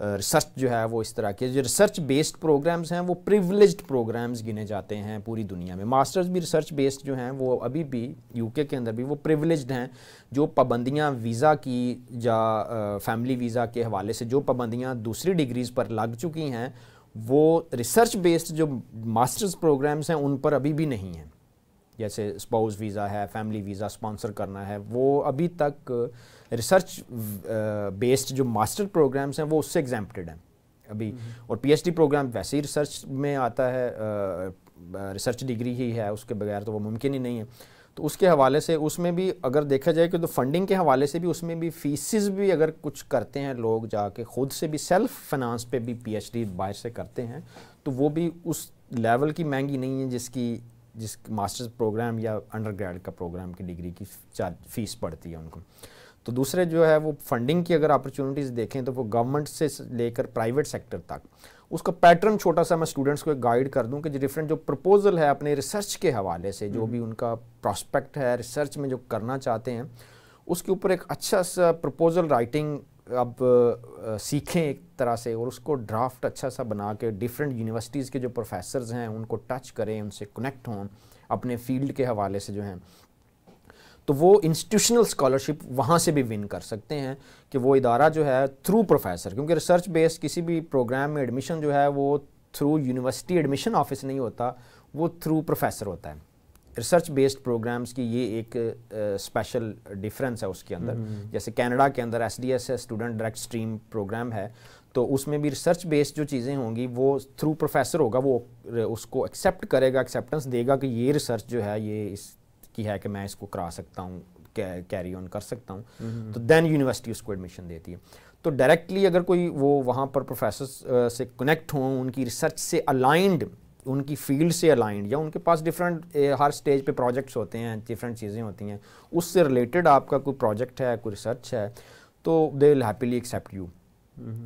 रिसर्च जो है वो इस तरह के जो रिसर्च बेस्ड प्रोग्राम्स हैं वो प्रिवलेज प्रोग्राम्स गिने जाते हैं पूरी दुनिया में मास्टर्स भी रिसर्च बेस्ड जो हैं वो अभी भी यूके के अंदर भी वो प्रिवलेज हैं जो पाबंदियाँ वीज़ा की या फैमिली वीज़ा के हवाले से जो पाबंदियाँ दूसरी डिग्रीज़ पर लग चुकी हैं वो रिसर्च बेस्ड जो मास्टर्स प्रोग्राम्स हैं उन पर अभी भी नहीं हैं जैसे स्पाउस वीज़ा है फैमिली वीज़ा स्पॉन्सर करना है वो अभी तक रिसर्च uh, बेस्ड uh, जो मास्टर प्रोग्राम्स हैं वो उससे एग्जाम्पटेड हैं अभी हम्म। और पीएचडी प्रोग्राम वैसे ही रिसर्च में आता है रिसर्च uh, डिग्री ही है उसके बगैर तो वो मुमकिन ही नहीं है तो उसके हवाले से उसमें भी अगर देखा जाए कि तो फंडिंग के हवाले से भी उसमें भी फीसिस भी अगर कुछ करते हैं लोग जाके खुद से भी सेल्फ फाइनेंस पे भी पीएचडी बाहर से करते हैं तो वो भी उस लेवल की महंगी नहीं है जिसकी जिस मास्टर्स प्रोग्राम या अंडरग्रेड का प्रोग्राम की डिग्री की फीस पड़ती है उनको तो दूसरे जो है वो फंडिंग की अगर अपॉर्चुनिटीज़ देखें तो वो गवर्नमेंट से लेकर प्राइवेट सेक्टर तक उसका पैटर्न छोटा सा मैं स्टूडेंट्स को गाइड कर दूं कि जो डिफरेंट जो प्रपोजल है अपने रिसर्च के हवाले से जो हम्म। भी उनका प्रॉस्पेक्ट है रिसर्च में जो करना चाहते हैं उसके ऊपर एक अच्छा सा प्रपोजल राइटिंग अब सीखें एक तरह से और उसको ड्राफ्ट अच्छा सा बना के डिफरेंट यूनिवर्सिटीज़ के जो प्रोफेसर्स हैं उनको टच करें उनसे कनेक्ट हों अपने फील्ड के हवाले से जो हैं तो वो इंस्टीट्यूशनल स्कॉलरशिप वहाँ से भी विन कर सकते हैं कि वो इदारा जो है थ्रू प्रोफेसर क्योंकि रिसर्च बेस्ड किसी भी प्रोग्राम में एडमिशन जो है वो थ्रू यूनिवर्सिटी एडमिशन ऑफिस नहीं होता वो थ्रू प्रोफेसर होता है रिसर्च बेस्ड प्रोग्राम्स की ये एक स्पेशल डिफरेंस है उसके अंदर हम्म, हम्म। जैसे कनाडा के अंदर S D S student direct stream programme है तो उसमें भी रिसर्च बेस्ड जो चीज़ें होंगी वो थ्रू प्रोफेसर होगा वो उसको एक्सेप्ट करेगा एक्सेप्टेंस देगा कि ये रिसर्च जो है ये इसकी है कि मैं इसको करा सकता हूँ कैरी ऑन कर सकता हूँ हम्म, तो देन यूनिवर्सिटी उसको एडमिशन देती है तो डायरेक्टली अगर कोई वो वहाँ पर प्रोफेसर से कनेक्ट हों उनकी रिसर्च से अलाइंड उनकी फील्ड से अलाइंड या उनके पास डिफरेंट हर स्टेज पे प्रोजेक्ट्स होते हैं डिफरेंट चीज़ें होती हैं उससे रिलेटेड आपका कोई प्रोजेक्ट है कोई रिसर्च है तो they will happily accept you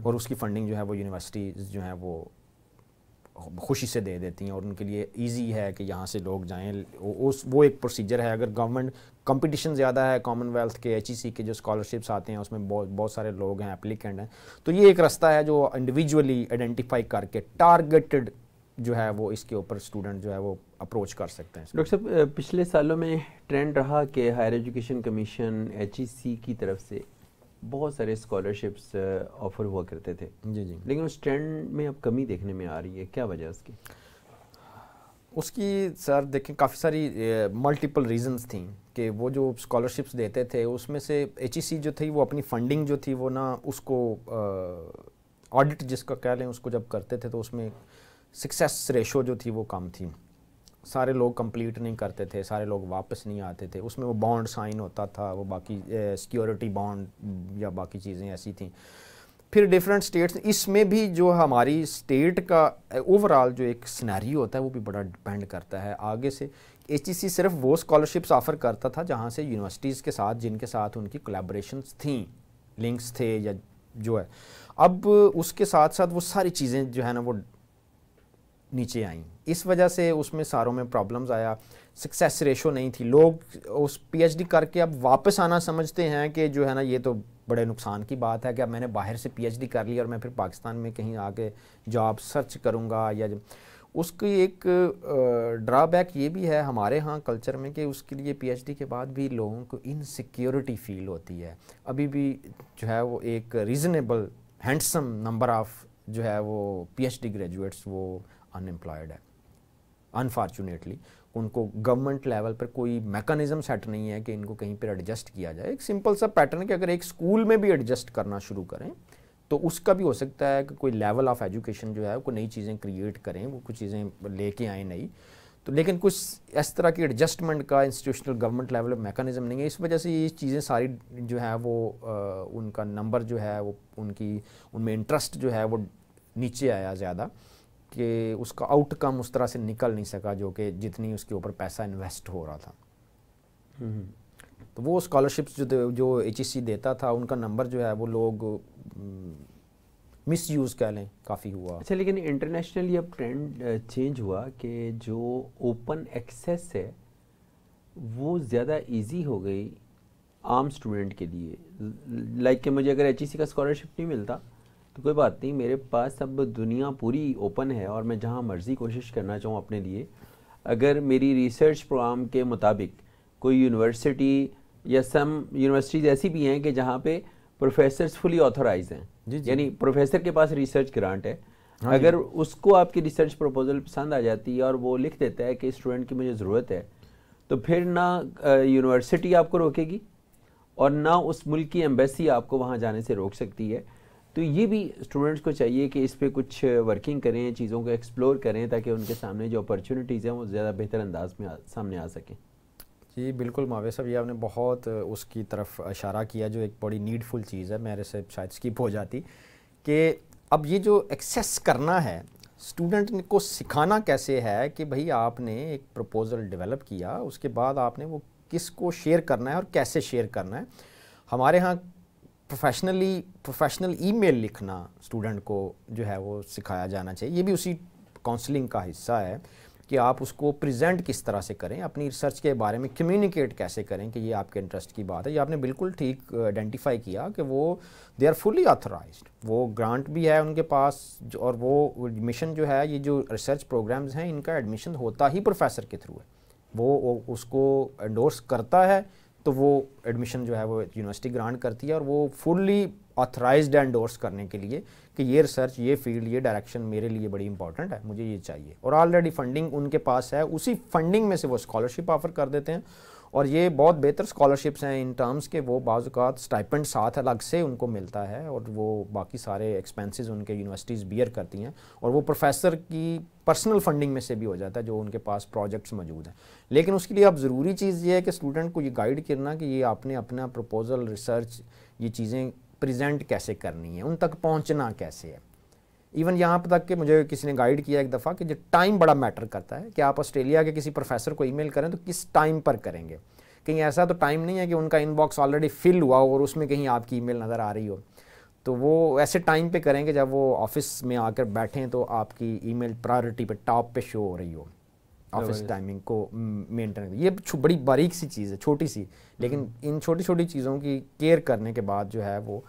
और उसकी फंडिंग जो है वो यूनिवर्सिटीज़ जो है वो खुशी से दे देती हैं और उनके लिए ईजी है कि यहाँ से लोग जाएँ उस वो एक प्रोसीजर है अगर गवर्नमेंट कंपटीशन ज़्यादा है कॉमनवेल्थ के एच e के जो स्कॉलरशिप्स आते हैं उसमें बहुत बहुत सारे लोग हैं एप्लीकेंट हैं तो ये एक रास्ता है जो इंडिविजुअली आइडेंटिफाई करके टारगेटेड जो है वो इसके ऊपर स्टूडेंट जो है वो अप्रोच कर सकते हैं डॉक्टर साहब पिछले सालों में ट्रेंड रहा कि हायर एजुकेशन कमीशन एच की तरफ से बहुत सारे स्कॉलरशिप्स ऑफर हुआ करते थे जी जी लेकिन उस ट्रेंड में अब कमी देखने में आ रही है क्या वजह उसकी उसकी सर देखें काफ़ी सारी मल्टीपल रीजंस थी कि वो जो स्कॉलरशिप्स देते थे उसमें से एच e जो थी वो अपनी फंडिंग जो थी वो ना उसको ऑडिट जिसका कह लें उसको जब करते थे तो उसमें सक्सेस रेशो जो थी वो कम थी सारे लोग कंप्लीट नहीं करते थे सारे लोग वापस नहीं आते थे उसमें वो बॉन्ड साइन होता था वो बाकी सिक्योरिटी बॉन्ड या बाकी चीज़ें ऐसी थी फिर डिफरेंट स्टेट्स इसमें भी जो हमारी स्टेट का ओवरऑल जो एक सिनेरियो होता है वो भी बड़ा डिपेंड करता है आगे से एच e सिर्फ वो स्कॉलरशिप्स ऑफ़र करता था जहाँ से यूनिवर्सिटीज़ के साथ जिनके साथ उनकी कोलेब्रेशन थी लिंक्स थे या जो है अब उसके साथ साथ वो सारी चीज़ें जो है ना वो नीचे आई इस वजह से उसमें सारों में प्रॉब्लम्स आया सक्सेस रेशो नहीं थी लोग उस पीएचडी करके अब वापस आना समझते हैं कि जो है ना ये तो बड़े नुकसान की बात है कि अब मैंने बाहर से पीएचडी कर ली और मैं फिर पाकिस्तान में कहीं आके जॉब सर्च करूँगा या उसकी एक ड्रॉबैक ये भी है हमारे यहाँ कल्चर में कि उसके लिए पीएचडी के बाद भी लोगों को इनसिक्योरिटी फील होती है अभी भी जो है वो एक रीज़नेबल हैंडसम नंबर ऑफ़ जो है वो पीएचडी ग्रेजुएट्स वो अनएम्प्लॉयड है अनफॉर्चुनेटली उनको गवर्नमेंट लेवल पर कोई मैकेनिज्म सेट नहीं है कि इनको कहीं पर एडजस्ट किया जाए एक सिंपल सा पैटर्न कि अगर एक स्कूल में भी एडजस्ट करना शुरू करें तो उसका भी हो सकता है कि कोई लेवल ऑफ एजुकेशन जो है वो नई चीज़ें क्रिएट करें वो कुछ चीज़ें लेके आए नई तो लेकिन कुछ इस तरह की एडजस्टमेंट का इंस्टीट्यूशनल गवर्नमेंट लेवल मैकेनिज्म नहीं है इस वजह से ये चीज़ें सारी जो है वो आ, उनका नंबर जो है वो उनकी उनमें इंटरेस्ट जो है वो नीचे आया ज़्यादा कि उसका आउटकम उस तरह से निकल नहीं सका जो कि जितनी उसके ऊपर पैसा इन्वेस्ट हो रहा था हम्म। तो वो स्कॉलरशिप्स जो जो एच देता था उनका नंबर जो है वो लोग मिस हम्म, यूज़ कह लें काफ़ी हुआ अच्छा लेकिन इंटरनेशनली अब ट्रेंड चेंज हुआ कि जो ओपन एक्सेस है वो ज़्यादा इजी हो गई आम स्टूडेंट के लिए लाइक like कि मुझे अगर एच का स्कॉलरशिप नहीं मिलता तो कोई बात नहीं मेरे पास अब दुनिया पूरी ओपन है और मैं जहाँ मर्ज़ी कोशिश करना चाहूँ अपने लिए अगर मेरी रिसर्च प्रोग्राम के मुताबिक कोई यूनिवर्सिटी या सम यूनिवर्सिटीज़ ऐसी भी हैं कि जहाँ पे प्रोफेसर्स फुली ऑथोराइज हैं जी यानी प्रोफेसर के पास रिसर्च ग्रांट है हाँ अगर उसको आपकी रिसर्च प्रपोजल पसंद आ जाती है और वो लिख देता है कि स्टूडेंट की मुझे ज़रूरत है तो फिर ना यूनिवर्सिटी आपको रोकेगी और ना उस मुल्क की एम्बेसी आपको वहाँ जाने से रोक सकती है तो ये भी स्टूडेंट्स को चाहिए कि इस पर कुछ वर्किंग करें चीज़ों को एक्सप्लोर करें ताकि उनके सामने जो अपॉर्चुनिटीज़ हैं वो ज़्यादा बेहतर अंदाज में आ, सामने आ सकें जी बिल्कुल मावे साहब ये आपने बहुत उसकी तरफ इशारा किया जो एक बड़ी नीडफुल चीज़ है मेरे से शायद स्किप हो जाती कि अब ये जो एक्सेस करना है स्टूडेंट को सिखाना कैसे है कि भाई आपने एक प्रपोज़ल डेवलप किया उसके बाद आपने वो किस को शेयर करना है और कैसे शेयर करना है हमारे यहाँ प्रोफेशनली प्रोफेशनल ईमेल लिखना स्टूडेंट को जो है वो सिखाया जाना चाहिए ये भी उसी काउंसलिंग का हिस्सा है कि आप उसको प्रेजेंट किस तरह से करें अपनी रिसर्च के बारे में कम्युनिकेट कैसे करें कि ये आपके इंटरेस्ट की बात है ये आपने बिल्कुल ठीक आइडेंटिफाई किया कि वो दे आर फुली ऑथराइज वो ग्रांट भी है उनके पास और वो एडमिशन जो है ये जो रिसर्च प्रोग्राम्स हैं इनका एडमिशन होता ही प्रोफेसर के थ्रू है वो उसको एंडोर्स करता है तो वो एडमिशन जो है वो यूनिवर्सिटी ग्रांट करती है और वो फुल्ली ऑथराइज एंडोर्स करने के लिए कि ये रिसर्च ये फील्ड ये डायरेक्शन मेरे लिए बड़ी इंपॉर्टेंट है मुझे ये चाहिए और ऑलरेडी फंडिंग उनके पास है उसी फंडिंग में से वो स्कॉलरशिप ऑफर कर देते हैं और ये बहुत बेहतर स्कॉलरशिप्स हैं इन टर्म्स के वो बाज़ात स्टाइपेंड साथ अलग से उनको मिलता है और वो बाकी सारे एक्सपेंसेस उनके यूनिवर्सिटीज़ बियर करती हैं और वो प्रोफेसर की पर्सनल फंडिंग में से भी हो जाता है जो उनके पास प्रोजेक्ट्स मौजूद हैं लेकिन उसके लिए अब ज़रूरी चीज़ ये है कि स्टूडेंट को ये गाइड करना कि ये आपने अपना प्रपोज़ल रिसर्च ये चीज़ें प्रजेंट कैसे करनी है उन तक पहुँचना कैसे है इवन यहाँ तक कि मुझे किसी ने गाइड किया एक दफ़ा कि जो टाइम बड़ा मैटर करता है कि आप ऑस्ट्रेलिया के किसी प्रोफेसर को ईमेल करें तो किस टाइम पर करेंगे कहीं ऐसा तो टाइम नहीं है कि उनका इनबॉक्स ऑलरेडी फिल हुआ हो और उसमें कहीं आपकी ईमेल नज़र आ रही हो तो वो ऐसे टाइम पे करेंगे जब वो ऑफिस में आकर बैठें तो आपकी ईमेल प्रायोरिटी पे टॉप पे शो हो रही हो ऑफिस टाइमिंग को मेंटेन ये बड़ी बारीक सी चीज़ है छोटी सी लेकिन हम्म। इन छोटी छोटी चीज़ों की केयर करने के बाद जो है वो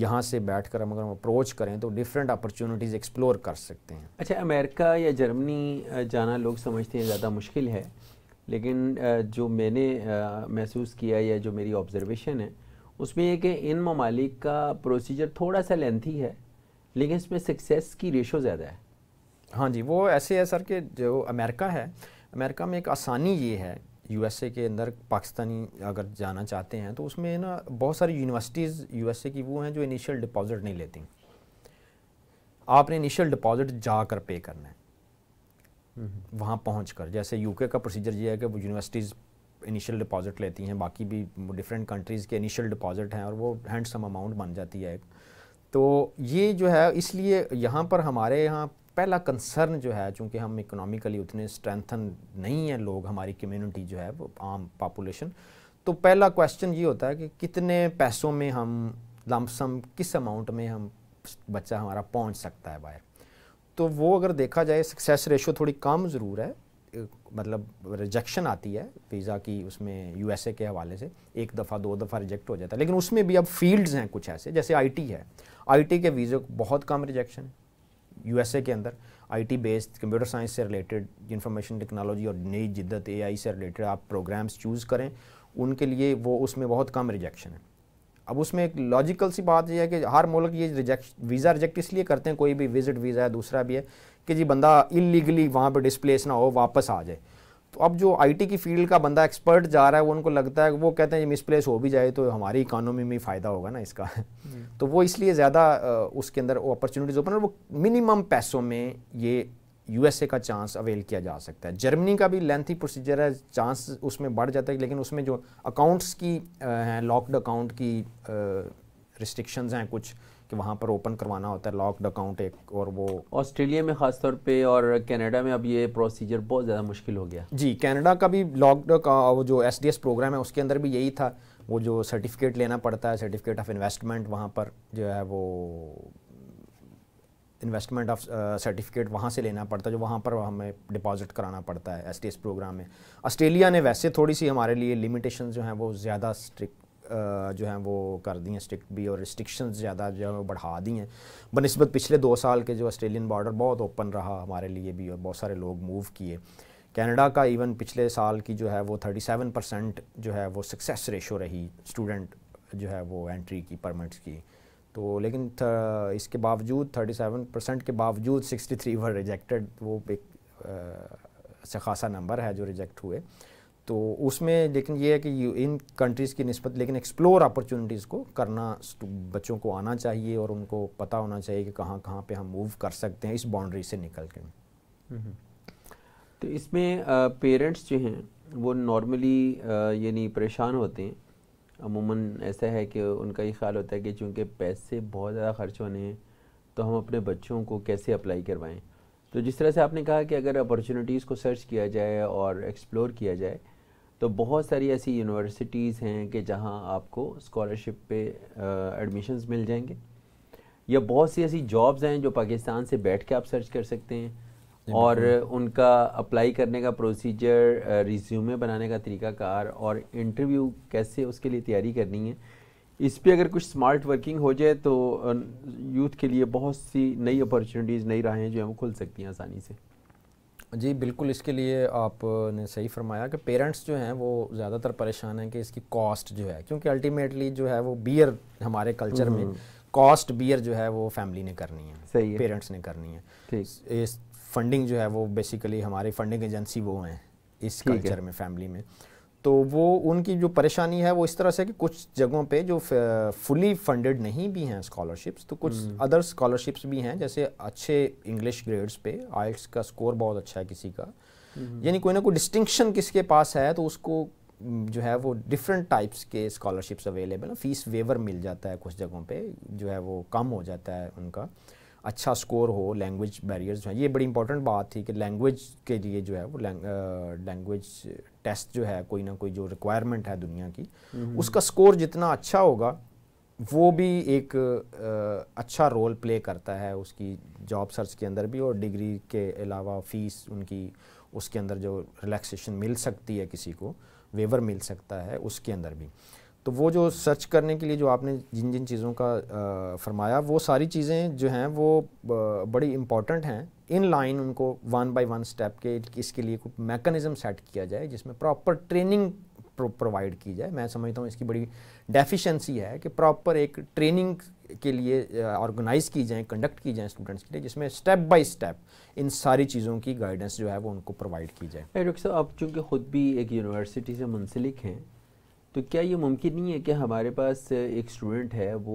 यहाँ से बैठ कर हम अगर हम अप्रोच करें तो डिफरेंट अपॉर्चुनिटीज़ एक्सप्लोर कर सकते हैं अच्छा अमेरिका या जर्मनी जाना लोग समझते हैं ज़्यादा मुश्किल है लेकिन जो मैंने महसूस किया या जो मेरी ऑब्जर्वेशन है उसमें यह कि इन ममालिक का प्रोसीजर थोड़ा सा लेंथी है लेकिन इसमें सक्सेस की रेशो ज़्यादा है हाँ जी वो ऐसे है सर कि जो अमेरिका है अमेरिका में एक आसानी ये है यूएसए के अंदर पाकिस्तानी अगर जाना चाहते हैं तो उसमें ना बहुत सारी यूनिवर्सिटीज़ यूएसए की वो हैं जो इनिशियल डिपॉजिट नहीं लेती आपने इनिशियल डिपॉजिट जाकर पे करना है हम्म। वहाँ पहुँच कर जैसे यूके का प्रोसीजर ये है कि वो यूनिवर्सिटीज़ इनिशियल डिपॉजिट लेती हैं बाकी भी डिफरेंट कंट्रीज़ के इनिशियल डिपॉजिट हैं और वो हैंडसम अमाउंट बन जाती है तो ये जो है इसलिए यहाँ पर हमारे यहाँ पहला कंसर्न जो है चूँकि हम इकोनॉमिकली उतने स्ट्रेंथन नहीं हैं लोग हमारी कम्युनिटी जो है वो आम पॉपुलेशन तो पहला क्वेश्चन ये होता है कि कितने पैसों में हम लमसम किस अमाउंट में हम बच्चा हमारा पहुंच सकता है बाहर तो वो अगर देखा जाए सक्सेस रेशो थोड़ी कम ज़रूर है मतलब रिजेक्शन आती है वीज़ा की उसमें यूएसए के हवाले से एक दफ़ा दो दफ़ा रिजेक्ट हो जाता है लेकिन उसमें भी अब फील्ड्स हैं कुछ ऐसे जैसे आईटी है आईटी के वीज़े को बहुत कम रिजेक्शन है ए के अंदर टी बेस्ड कंप्यूटर साइंस से रिलेटेड इंफॉर्मेशन टेक्नोलॉजी और नई जिद्दत आई से रिलेटेड आप प्रोग्राम्स चूज़ करें उनके लिए वो उसमें बहुत कम रिजेक्शन है अब उसमें एक लॉजिकल सी बात यह है कि हर मुल्क ये रिजेक्ट वीज़ा रिजेक्ट इसलिए करते हैं कोई भी विजिट वीज़ा है दूसरा भी है कि जी बंदा इलीगली वहाँ पर डिसप्लेस ना हो वापस आ जाए तो अब जो आईटी की फील्ड का बंदा एक्सपर्ट जा रहा है वो उनको लगता है वो कहते हैं मिसप्लेस हो भी जाए तो हमारी इकानोमी में फ़ायदा होगा ना इसका हम्म। तो वो इसलिए ज़्यादा उसके अंदर अपॉर्चुनिटीज़ ओपन और वो मिनिमम पैसों में ये यूएसए का चांस अवेल किया जा सकता है जर्मनी का भी लेंथी प्रोसीजर है चांस उसमें बढ़ जाता है लेकिन उसमें जो अकाउंट्स की हैं लॉकड अकाउंट की रिस्ट्रिक्शंस हैं कुछ कि वहाँ पर ओपन करवाना होता है लॉक्ड अकाउंट एक और वो ऑस्ट्रेलिया में ख़ासतौर पे और कनाडा में अब ये प्रोसीजर बहुत ज़्यादा मुश्किल हो गया जी कनाडा का भी लॉक्ड का वो जो एस प्रोग्राम है उसके अंदर भी यही था वो जो सर्टिफिकेट लेना पड़ता है सर्टिफिकेट ऑफ इन्वेस्टमेंट वहाँ पर जो है वो इन्वेस्टमेंट ऑफ सर्टिफिकेट वहाँ से लेना पड़ता है जो वहाँ पर हमें डिपॉजिट कराना पड़ता है एस प्रोग्राम में ऑस्ट्रेलिया ने वैसे थोड़ी सी हमारे लिए लिमिटेशन जो हैं वो ज़्यादा स्ट्रिक्ट जो हैं वो कर दी हैं स्ट्रिक्ट भी और रिस्ट्रिक्शन ज़्यादा जो है वो बढ़ा दी हैं बनस्बत पिछले दो साल के जो ऑस्ट्रेलियन बॉर्डर बहुत ओपन रहा हमारे लिए भी और बहुत सारे लोग मूव किए कनाडा का इवन पिछले साल की जो है वो 37 परसेंट जो है वो सक्सेस रेशो रही स्टूडेंट जो है वो एंट्री की परमिट्स की तो लेकिन इसके बावजूद 37 परसेंट के बावजूद 63 वर रिजेक्टेड वो एक खासा नंबर है जो रिजेक्ट हुए तो उसमें लेकिन ये है कि इन कंट्रीज़ की नस्बत लेकिन एक्सप्लोर अपॉर्चुनिटीज़ को करना बच्चों को आना चाहिए और उनको पता होना चाहिए कि कहाँ कहाँ पे हम मूव कर सकते हैं इस बाउंड्री से निकल के तो इसमें पेरेंट्स जो हैं वो नॉर्मली यानी परेशान होते हैं अमूमन ऐसा है कि उनका ये ख्याल होता है कि चूँकि पैसे बहुत ज़्यादा खर्च होने हैं तो हम अपने बच्चों को कैसे अप्लाई करवाएं तो जिस तरह से आपने कहा कि अगर अपॉर्चुनिटीज़ को सर्च किया जाए और एक्सप्लोर किया जाए तो बहुत सारी ऐसी यूनिवर्सिटीज़ हैं कि जहाँ आपको स्कॉलरशिप पे एडमिशन्स मिल जाएंगे या बहुत सी ऐसी जॉब्स हैं जो पाकिस्तान से बैठ के आप सर्च कर सकते हैं और उनका अप्लाई करने का प्रोसीजर रिज्यूमे बनाने का तरीकाकार और इंटरव्यू कैसे उसके लिए तैयारी करनी है इस पर अगर कुछ स्मार्ट वर्किंग हो जाए तो यूथ के लिए बहुत सी नई अपॉर्चुनिटीज़ नई राहें जो हैं वो खुल सकती हैं आसानी से जी बिल्कुल इसके लिए आपने सही फरमाया कि पेरेंट्स जो हैं वो ज़्यादातर परेशान हैं कि इसकी कॉस्ट जो है क्योंकि अल्टीमेटली जो है वो बियर हमारे कल्चर में कॉस्ट हम्म। बियर जो है वो फैमिली ने करनी है सही है पेरेंट्स ने करनी है ठीक इस फंडिंग जो है वो बेसिकली हमारी फंडिंग एजेंसी वो हैं इस कल्चर है। में फैमिली में तो वो उनकी जो परेशानी है वो इस तरह से कि कुछ जगहों पे जो फुली फंडेड नहीं भी हैं स्कॉलरशिप्स तो कुछ अदर हम्म। स्कॉलरशिप्स भी हैं जैसे अच्छे इंग्लिश ग्रेड्स पे आइट्स का स्कोर बहुत अच्छा है किसी का हम्म। यानी कोई ना कोई डिस्टिंक्शन किसके पास है तो उसको जो है वो डिफरेंट टाइप्स के स्कॉलरशिप्स अवेलेबल फीस वेवर मिल जाता है कुछ जगहों पे जो है वो कम हो जाता है उनका अच्छा स्कोर हो लैंग्वेज बैरियर्स हैं ये बड़ी इंपॉर्टेंट बात थी कि लैंग्वेज के लिए जो है वो लैंग्वेज टेस्ट जो है कोई ना कोई जो रिक्वायरमेंट है दुनिया की हम्म। उसका स्कोर जितना अच्छा होगा वो भी एक आ, अच्छा रोल प्ले करता है उसकी जॉब सर्च के अंदर भी और डिग्री के अलावा फ़ीस उनकी उसके अंदर जो रिलैक्सेशन मिल सकती है किसी को वेवर मिल सकता है उसके अंदर भी तो वो जो सर्च करने के लिए जो आपने जिन जिन चीज़ों का आ, फरमाया वो सारी चीज़ें जो हैं वो बड़ी इम्पॉर्टेंट हैं इन लाइन उनको वन बाय वन स्टेप के इसके लिए कुछ मैकेनिज़्म सेट किया जाए जिसमें प्रॉपर ट्रेनिंग प्रोवाइड की जाए मैं समझता हूँ इसकी बड़ी डेफिशिएंसी है कि प्रॉपर एक ट्रेनिंग के लिए ऑर्गेनाइज की जाए कंडक्ट की जाए स्टूडेंट्स के लिए जिसमें स्टेप बाय स्टेप इन सारी चीज़ों की गाइडेंस जो है वो उनको प्रोवाइड की जाए डॉक्टर साहब आप चूँकि ख़ुद भी एक यूनिवर्सिटी से मुंसलिक हैं तो क्या ये मुमकिन नहीं है कि हमारे पास एक स्टूडेंट है वो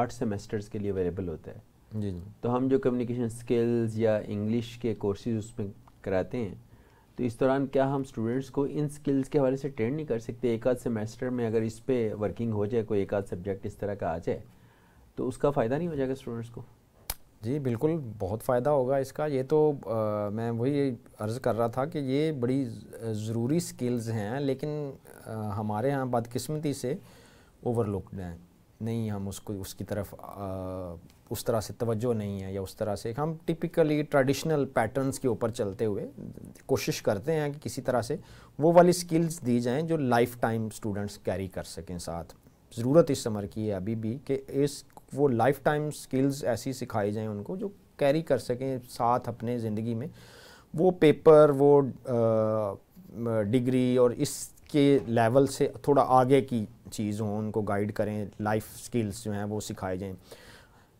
आठ सेमेस्टर्स के लिए अवेलेबल होता है जी जी तो हम जो कम्युनिकेशन स्किल्स या इंग्लिश के कोर्सेज उसमें कराते हैं तो इस दौरान क्या हम स्टूडेंट्स को इन स्किल्स के हवाले से ट्रेन नहीं कर सकते एक आध सेमेस्टर में अगर इस पर वर्किंग हो जाए कोई एक आध सब्जेक्ट इस तरह का आ जाए तो उसका फ़ायदा नहीं हो जाएगा स्टूडेंट्स को जी बिल्कुल बहुत फ़ायदा होगा इसका ये तो आ, मैं वही अर्ज़ कर रहा था कि ये बड़ी ज़रूरी स्किल्स हैं लेकिन आ, हमारे यहाँ बदकिस्मती से ओवरलुकड हैं नहीं हम उसको उसकी तरफ आ, उस तरह से तवज्जो नहीं है या उस तरह से हम टिपिकली ट्रेडिशनल पैटर्न्स के ऊपर चलते हुए कोशिश करते हैं कि किसी तरह से वो वाली स्किल्स दी जाएं जो लाइफ टाइम स्टूडेंट्स कैरी कर सकें साथ ज़रूरत इस समर की है अभी भी कि इस वो लाइफ टाइम स्किल्स ऐसी सिखाई जाएँ उनको जो कैरी कर सकें साथ अपने ज़िंदगी में वो पेपर वो डिग्री और इसके लेवल से थोड़ा आगे की चीज़ हों उनको गाइड करें लाइफ स्किल्स जो हैं वो सिखाए जाएँ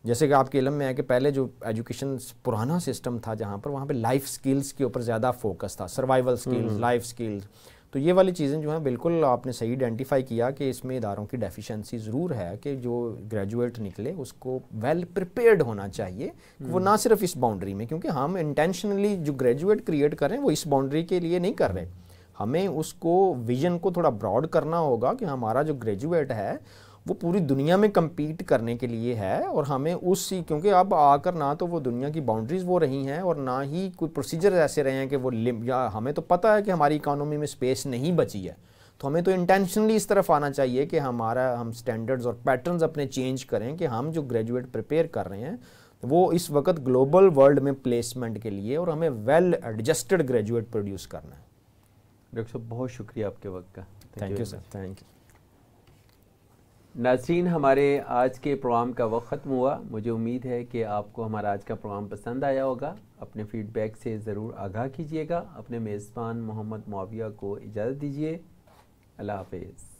जैसे कि आपके इलम में है कि पहले जो एजुकेशन पुराना सिस्टम था जहाँ पर वहाँ पे लाइफ स्किल्स के ऊपर ज़्यादा फोकस था सर्वाइवल स्किल्स लाइफ स्किल्स तो ये वाली चीज़ें जो हैं बिल्कुल आपने सही आइडेंटिफाई किया कि इसमें इदारों की डेफिशिएंसी ज़रूर है कि जो ग्रेजुएट निकले उसको वेल प्रिपेयर्ड होना चाहिए वो हम्म। ना सिर्फ इस बाउंड्री में क्योंकि हम इंटेंशनली जो ग्रेजुएट क्रिएट करें वो इस बाउंड्री के लिए नहीं कर रहे हमें उसको विजन को थोड़ा ब्रॉड करना होगा कि हमारा जो ग्रेजुएट है वो पूरी दुनिया में कम्पीट करने के लिए है और हमें उसी क्योंकि अब आकर ना तो वो दुनिया की बाउंड्रीज़ वो रही हैं और ना ही कोई प्रोसीजर ऐसे रहे हैं कि वो लिम या हमें तो पता है कि हमारी इकानमी में स्पेस नहीं बची है तो हमें तो इंटेंशनली इस तरफ आना चाहिए कि हमारा हम स्टैंडर्ड्स और पैटर्न्स अपने चेंज करें कि हम जो ग्रेजुएट प्रिपेयर कर रहे हैं वो इस वक्त ग्लोबल वर्ल्ड में प्लेसमेंट के लिए और हमें वेल एडजस्टेड ग्रेजुएट प्रोड्यूस करना है डॉक्टर साहब बहुत शुक्रिया आपके वक्त का thank you sir thank you Nasreen हमारे आज के प्रोग्राम का वक्त ख़त्म हुआ मुझे उम्मीद है कि आपको हमारा आज का प्रोग्राम पसंद आया होगा अपने फीडबैक से ज़रूर आगाह कीजिएगा अपने मेज़बान मोहम्मद माविया को इजाज़त दीजिए अल्लाह हाफिज़